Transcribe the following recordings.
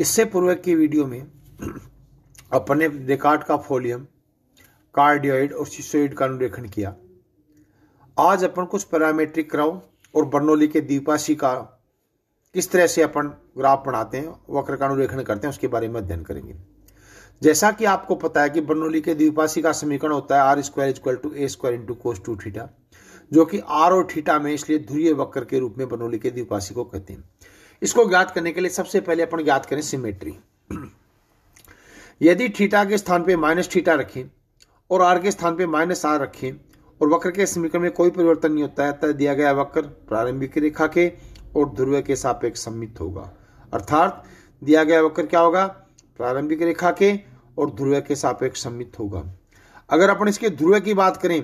इससे पूर्व की वीडियो में अपन ने डेकार्ट का फोलियम कार्डियोइड और सिसोइड का अनुरेखण किया आज अपन कुछ पैरामेट्रिक क्राउ और बर्नोली के द्वीपाशी का किस तरह से अपन ग्राफ बनाते हैं वक्र का अनुरेखण करते हैं उसके बारे में अध्ययन करेंगे जैसा कि आपको पता है कि बर्नोली के द्विपाशी का समीकरण होता है R square equal to A square into cos two theta जो कि आर और थीटा में इसलिए ध्रुवीय वक्र के रूप में बर्नोली के द्विपाशी को कहते हैं इसको ज्ञात करने के लिए सबसे पहले अपन ज्ञात करें सिमेट्री यदि थीटा के स्थान पे माइनस थीटा रखें और आर के स्थान पे माइनस आर रखें और वक्र के समीकरण में कोई परिवर्तन नहीं होता है तब दिया गया वक्र प्रारंभिक रेखा के और ध्रुव के सापेक्ष सम्मित होगा अर्थात दिया गया वक्र क्या होगा प्रारंभिक रेखा के और ध्रुव के सापेक्ष सम्मित होगा अगर अपन इसके ध्रुव की बात करें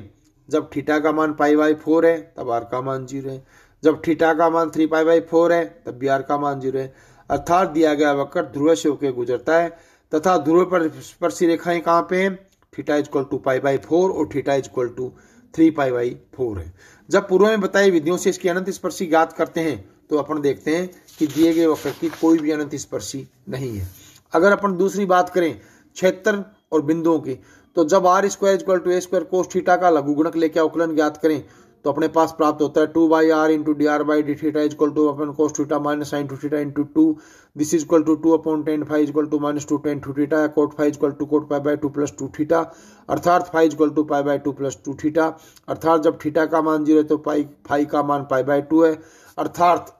जब थीटा का मान पाई बाई फोर है तब आर का मान जीरो है जब थीटा का मान थ्री पाई बाई फोर है तब बी का मान जीरो है अर्थात दिया गया वक्र ध्रुव से होकर गुजरता है तथा ध्रुव पर स्पर्शी रेखाएं कहाँ पे हैं theta is equal to pi by four और theta is equal to three pi by four है जब पूर्व में बताई विधियों से इसकी अनंत स्पर्शी ज्ञात करते हैं तो अपन देखते हैं कि दिए गए वक्र की कोई भी अनंत स्पर्शी नहीं है अगर अपन दूसरी बात करें क्षेत्र और बिंदुओं की तो जब R square equal to A square cos theta का लघुगुणक लेके अवकलन ज्ञात करें तो अपने पास प्राप्त होता है two by R into D R by D theta is equal to अपन cos theta minus sine two theta into two this is equal to two upon ten five is equal to minus two ten two theta cot five is equal to cot five by two plus two theta अर्थात five is equal to pi by two plus two theta अर्थात जब theta का मान zero है तो pi five का मान पाई by to है अर्थात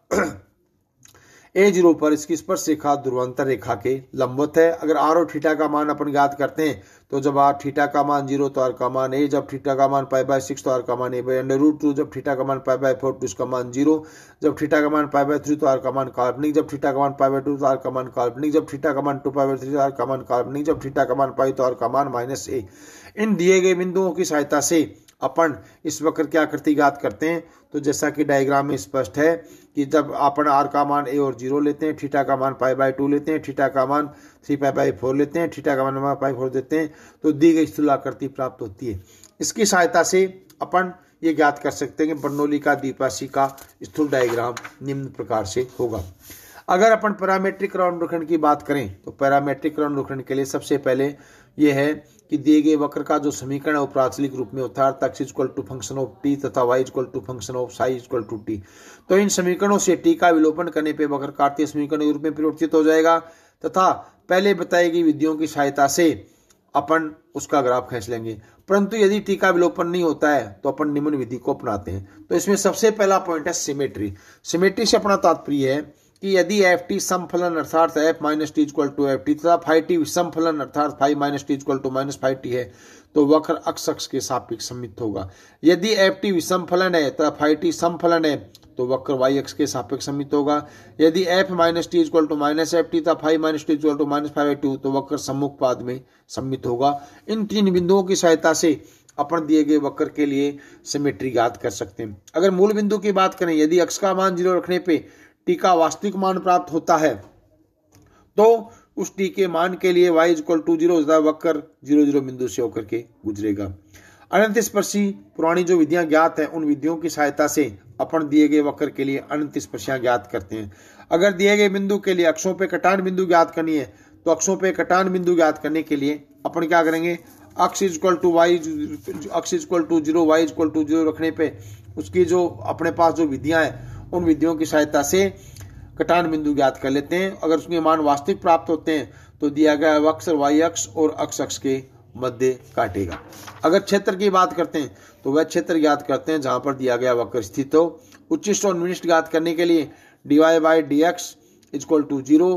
ए जीरो पर इसकी स्पर्श रेखा ध्रुवांतर रेखा के लंबवत है अगर आर और थीटा का मान अपन ज्ञात करते हैं तो जब आर थीटा का मान जीरो तो आर का मान ए जब थीटा का मान पाई बाय सिक्स तो आर का मान A by under root two जब थीटा का मान पाई बाय फोर टू इसका मान जीरो जब थीटा का मान पाई बाय थ्री तो आर का मान काल्पनिक जब थीटा का मान पाई बाय टू तो आर का मान काल्पनिक जब थीटा का मान टू पाई बाय थ्री तो आर का मान काल्पनिक जब थीटा का मान पाई तो आर का मान माइनस ए इन दिए गए बिंदुओं की सहायता से अपन इस वक्र आकृति ज्ञात करते हैं तो जैसा कि डायग्राम में स्पष्ट है कि जब अपन आर का मान ए और जीरो लेते हैं ठीटा का मान पाई बाई टू लेते हैं ठीटा का मान थ्री पाई बाई फोर लेते हैं ठीटा का मान पाई फोर देते हैं तो दी गई स्थूलाकृति प्राप्त होती है इसकी सहायता से अपन ये ज्ञात कर सकते हैं कि बर्नौली का दीपासी का स्थूल डायग्राम निम्न प्रकार से होगा अगर अपन पैरामेट्रिक राउंड की बात करें तो पैरामेट्रिक राउंड के लिए सबसे पहले यह है कि दिए गए वक्र का जो समीकरण है वो प्राचलिक रूप में होता है अर्थात equal to function of T तथा Y equal to function of psi equal to T तो इन समीकरणों से टी का विलोपन करने पर वक्र कार्तीय समीकरण के रूप में परिवर्तित हो जाएगा तथा पहले बताई गई विधियों की सहायता से अपन उसका ग्राफ खींच लेंगे परंतु यदि टी का विलोपन नहीं होता है तो अपन निम्न विधि को अपनाते हैं तो इसमें सबसे पहला पॉइंट है सिमेट्री सिमेट्री से अपना तात्पर्य है कि यदि एफ टी समफलन अर्थात F minus T equal to F T तथा फाइव टी समफलन अर्थात five minus T equal to minus five T है तो वक्र अक्ष अक्ष के सापेक्ष सम्मित होगा यदि एफ टी विषमफलन है तथा फाइव टी समफलन है तो वक्र वाई अक्ष के सापेक्ष सम्मित होगा यदि F minus T equal to minus F T तथा five minus T equal to minus five two तो वक्र सम्मुख पाद में सम्मित होगा इन तीन बिंदुओं की सहायता से अपन दिए गए वक्र के लिए सिमेट्री ज्ञात कर सकते हैं अगर मूल बिंदु की बात करें यदि अक्ष का मान जीरो रखने पर टीका वास्तविक मान प्राप्त होता है तो उस टीके मान के लिए वाई इजक्वल टू जीरो वक्र जीरो जीरो बिंदु से होकर के गुजरेगा अनंत स्पर्शी पुरानी जो विधियां ज्ञात हैं उन विधियों की सहायता से अपन दिए गए वक्र के लिए अनंत स्पर्शियां ज्ञात करते हैं अगर दिए गए बिंदु के लिए अक्षों पे कटान बिंदु ज्ञात करनी है तो अक्षों पे कटान बिंदु ज्ञात करने के लिए अपन क्या करेंगे अक्ष इजक्वल टू वाई अक्ष is equal to zero Y is equal to zero रखने पर उसकी जो अपने पास जो विधियां हैं उन विधियों की सहायता से कटान बिंदु ज्ञात कर लेते हैं अगर उसके मान वास्तविक प्राप्त होते हैं तो दिया गया वक्ष वाई अक्ष और अक्ष अक्ष के मध्य काटेगा अगर क्षेत्र की बात करते हैं तो वह क्षेत्र ज्ञात करते हैं जहां पर दिया गया वक्र स्थित हो उच्चिष्ट और निविष्ट ज्ञात करने के लिए D Y by D X is equal to zero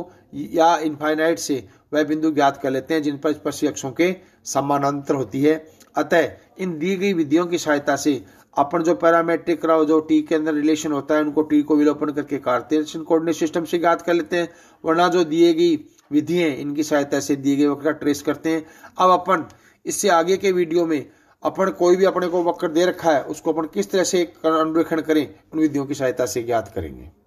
या इनफाइनाइट से वह बिंदु ज्ञात कर लेते हैं जिन पर स्पर्शी अक्षों के समानांतर होती है अतः इन दी गई विधियों की सहायता से अपन जो पैरामेट्रिक क्राउ जो टी के अंदर रिलेशन होता है उनको टी को विलोपन करके कार्टेशियन कोऑर्डिनेट सिस्टम से ज्ञात कर लेते हैं वरना जो दिए गई विधि है इनकी सहायता से दिए गए वक्र का ट्रेस करते हैं अब अपन इससे आगे के वीडियो में अपन कोई भी अपने को वक्र दे रखा है उसको अपन किस तरह से अनुरेखण करें उन विधियों की सहायता से ज्ञात करेंगे